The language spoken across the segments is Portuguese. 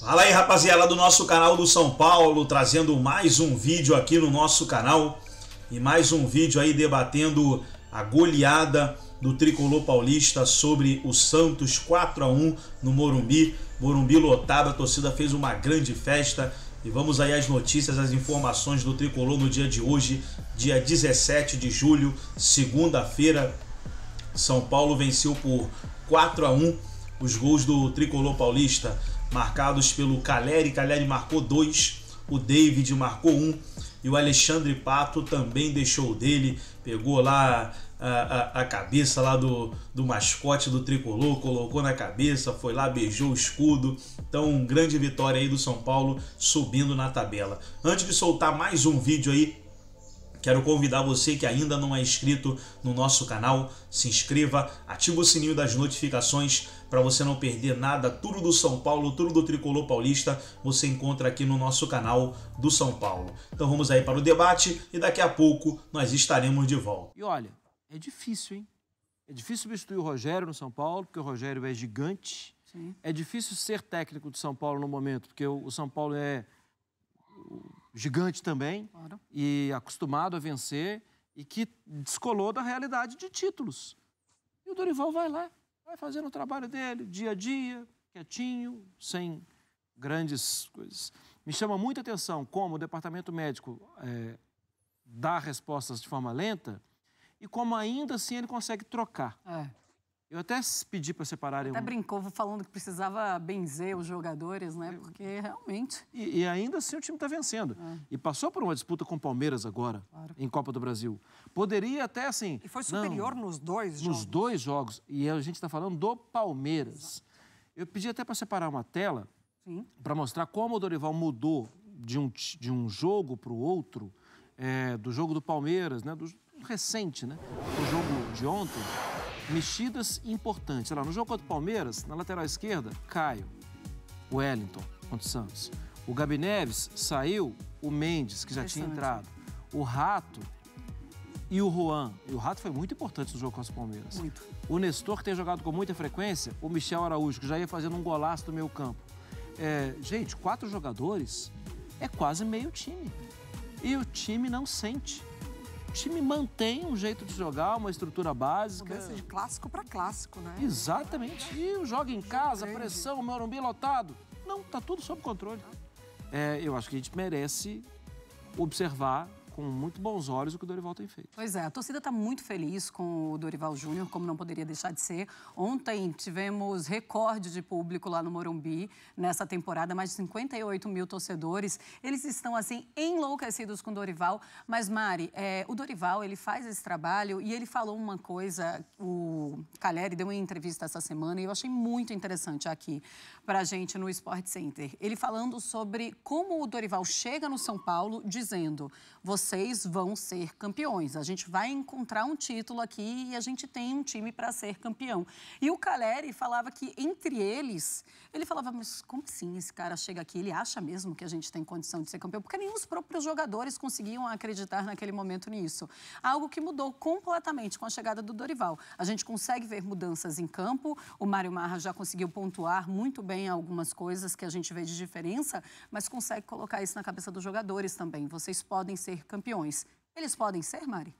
Fala aí rapaziada do nosso canal do São Paulo, trazendo mais um vídeo aqui no nosso canal e mais um vídeo aí debatendo a goleada do tricolor paulista sobre o Santos 4 a 1 no Morumbi. Morumbi lotado, a torcida fez uma grande festa e vamos aí às notícias, às informações do tricolor no dia de hoje, dia 17 de julho, segunda-feira. São Paulo venceu por 4 a 1 os gols do tricolor paulista marcados pelo Caleri. Caleri marcou dois, o David marcou um e o Alexandre Pato também deixou dele, pegou lá a, a, a, cabeça lá do, do mascote do tricolor, colocou na cabeça, foi lá, beijou o escudo. Então, grande vitória aí do São Paulo subindo na tabela. Antes de soltar mais um vídeo aí, Quero convidar você que ainda não é inscrito no nosso canal, se inscreva, ative o sininho das notificações para você não perder nada. Tudo do São Paulo, tudo do Tricolor Paulista, você encontra aqui no nosso canal do São Paulo. Então vamos aí para o debate e daqui a pouco nós estaremos de volta. E olha, é difícil, hein? É difícil substituir o Rogério no São Paulo, porque o Rogério é gigante. Sim. É difícil ser técnico de São Paulo no momento, porque o São Paulo é gigante também claro. e acostumado a vencer e que descolou da realidade de títulos. E o Dorival vai lá, vai fazendo o trabalho dele, dia a dia, quietinho, sem grandes coisas. Me chama muita atenção como o departamento médico é, dá respostas de forma lenta e como ainda assim ele consegue trocar. É. Eu até pedi para separarem... Até um... brincou falando que precisava benzer os jogadores, né? Porque realmente... E, e ainda assim o time está vencendo. É. E passou por uma disputa com o Palmeiras agora, claro. em Copa do Brasil. Poderia até assim... E foi superior não, nos dois nos jogos. Nos dois jogos. E a gente está falando do Palmeiras. Exato. Eu pedi até para separar uma tela para mostrar como o Dorival mudou de um, de um jogo para o outro, é, do jogo do Palmeiras, né? Do, recente, né? O jogo de ontem mexidas importantes. Olha lá, no jogo contra o Palmeiras, na lateral esquerda, Caio, Wellington contra o Santos. O Gabi Neves saiu, o Mendes, que já tinha entrado. O Rato e o Juan. E o Rato foi muito importante no jogo contra o Palmeiras. Muito. O Nestor, que tem jogado com muita frequência, o Michel Araújo, que já ia fazendo um golaço do meio campo. É, gente, quatro jogadores é quase meio time. E o time não sente. O time mantém um jeito de jogar, uma estrutura básica. Mudança de clássico para clássico, né? Exatamente. E joga em casa, Entendi. pressão, Morumbi lotado. Não, tá tudo sob controle. É, eu acho que a gente merece observar com muito bons olhos o que o Dorival tem feito. Pois é, a torcida está muito feliz com o Dorival Júnior, como não poderia deixar de ser. Ontem tivemos recorde de público lá no Morumbi nessa temporada, mais de 58 mil torcedores. Eles estão assim enlouquecidos com o Dorival. Mas Mari, é, o Dorival ele faz esse trabalho e ele falou uma coisa. O Caleri deu uma entrevista essa semana e eu achei muito interessante aqui para a gente no Sport Center. Ele falando sobre como o Dorival chega no São Paulo dizendo: você vocês vão ser campeões. A gente vai encontrar um título aqui e a gente tem um time para ser campeão. E o Caleri falava que entre eles, ele falava, mas como assim esse cara chega aqui? Ele acha mesmo que a gente tem condição de ser campeão? Porque nem os próprios jogadores conseguiam acreditar naquele momento nisso. Algo que mudou completamente com a chegada do Dorival. A gente consegue ver mudanças em campo. O Mário Marra já conseguiu pontuar muito bem algumas coisas que a gente vê de diferença, mas consegue colocar isso na cabeça dos jogadores também. Vocês podem ser campeões campeões. Eles podem ser, Mari?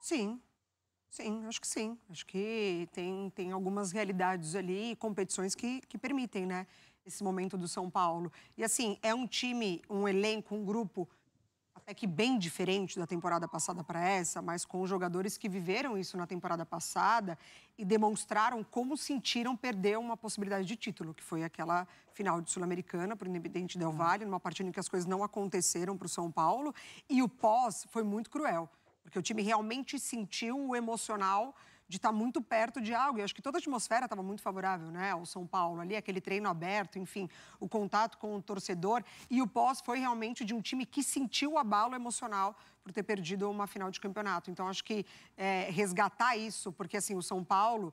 Sim, sim, acho que sim. Acho que tem, tem algumas realidades ali, competições que, que permitem, né? Esse momento do São Paulo. E assim, é um time, um elenco, um grupo é que bem diferente da temporada passada para essa, mas com jogadores que viveram isso na temporada passada e demonstraram como sentiram perder uma possibilidade de título, que foi aquela final de Sul-Americana para o Independente Del uhum. Valle, numa partida em que as coisas não aconteceram para o São Paulo, e o pós foi muito cruel, porque o time realmente sentiu o emocional de estar tá muito perto de algo. E acho que toda a atmosfera estava muito favorável, né, ao São Paulo ali, aquele treino aberto, enfim, o contato com o torcedor e o pós foi realmente de um time que sentiu o abalo emocional por ter perdido uma final de campeonato. Então acho que é, resgatar isso, porque assim o São Paulo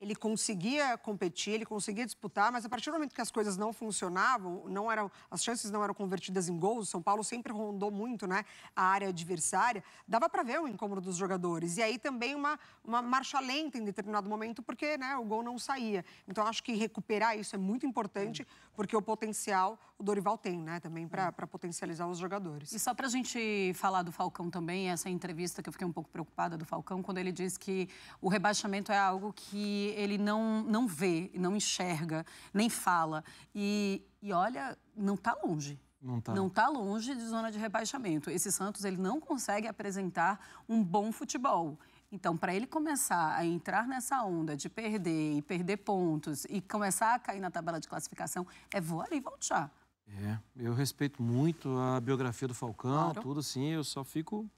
ele conseguia competir, ele conseguia disputar, mas a partir do momento que as coisas não funcionavam, não eram, as chances não eram convertidas em gols, o São Paulo sempre rondou muito né, a área adversária, dava para ver o incômodo dos jogadores. E aí também uma, uma marcha lenta em determinado momento, porque né, o gol não saía. Então acho que recuperar isso é muito importante, porque o potencial o Dorival tem né, também para hum. potencializar os jogadores. E só para a gente falar do Falcão também, essa entrevista que eu fiquei um pouco preocupada do Falcão, quando ele disse que o rebaixamento é algo que ele não, não vê, não enxerga, nem fala. E, e olha, não está longe. Não está não tá longe de zona de rebaixamento. Esse Santos ele não consegue apresentar um bom futebol. Então, para ele começar a entrar nessa onda de perder e perder pontos e começar a cair na tabela de classificação, é voar e voltar. É, eu respeito muito a biografia do Falcão, claro. tudo assim, eu só fico.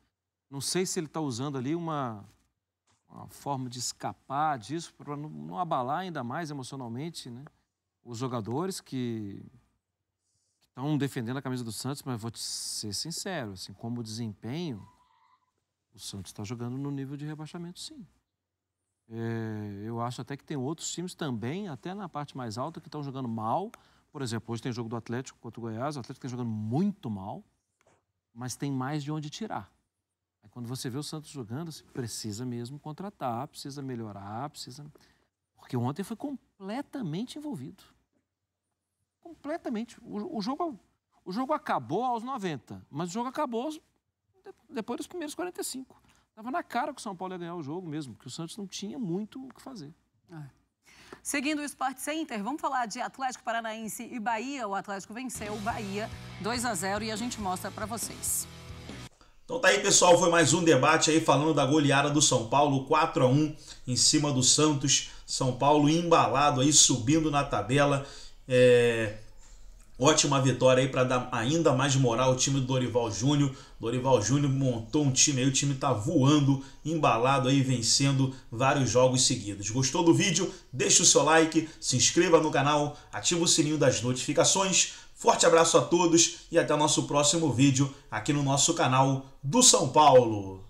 Não sei se ele está usando ali uma uma forma de escapar disso, para não, não, abalar ainda mais emocionalmente né? os jogadores que estão defendendo a camisa do Santos, mas vou te ser sincero, assim, como desempenho, o Santos está jogando no nível de rebaixamento, sim. É, eu acho até que tem outros times também, até na parte mais alta, que estão jogando mal. Por exemplo, hoje tem jogo do Atlético contra o Goiás, o Atlético está jogando muito mal, mas tem mais de onde tirar. Aí quando você vê o Santos jogando, você precisa mesmo contratar, precisa melhorar, precisa. Porque ontem foi completamente envolvido. Completamente. O, o jogo, o jogo acabou aos 90, mas o jogo acabou depois dos primeiros 45. Estava na cara que o São Paulo ia ganhar o jogo mesmo, que o Santos não tinha muito o que fazer. É. Seguindo o Sport Center, vamos falar de Atlético Paranaense e Bahia. O Atlético venceu o Bahia 2 a 0 e a gente mostra para vocês. Então tá aí, pessoal, foi mais um debate aí falando da goleada do São Paulo, 4 a 1 em cima do Santos. São Paulo embalado aí, subindo na tabela. É... Ótima vitória aí para dar ainda mais moral ao time do Dorival Júnior. Dorival Júnior montou um time aí, o time tá voando, embalado aí, vencendo vários jogos seguidos. Gostou do vídeo? Deixa o seu like, se inscreva no canal, ativa o sininho das notificações Forte abraço a todos e até o nosso próximo vídeo aqui no nosso canal do São Paulo.